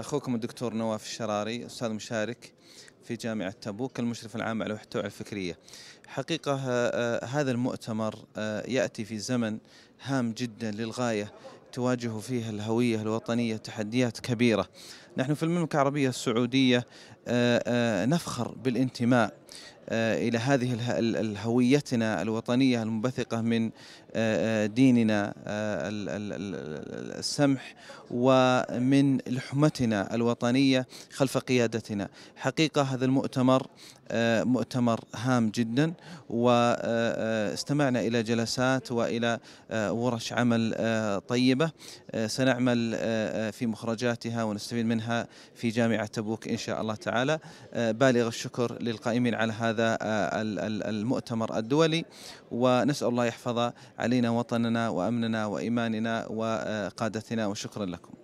اخوكم الدكتور نواف الشراري استاذ مشارك في جامعه تبوك المشرف العام على التوعيه الفكريه. حقيقه آه، آه، هذا المؤتمر آه، ياتي في زمن هام جدا للغايه تواجه فيه الهويه الوطنيه تحديات كبيره نحن في المملكة العربية السعودية آه، آه، نفخر بالانتماء آه، الى هذه الهويتنا الوطنيه المنبثقه من ديننا السمح ومن لحمتنا الوطنيه خلف قيادتنا حقيقه هذا المؤتمر مؤتمر هام جدا واستمعنا الى جلسات والى ورش عمل طيبه سنعمل في مخرجاتها ونستفيد منها عنها في جامعة تبوك إن شاء الله تعالى آه، بالغ الشكر للقائمين على هذا آه، المؤتمر الدولي ونسأل الله يحفظ علينا وطننا وأمننا وإيماننا وقادتنا وشكرا لكم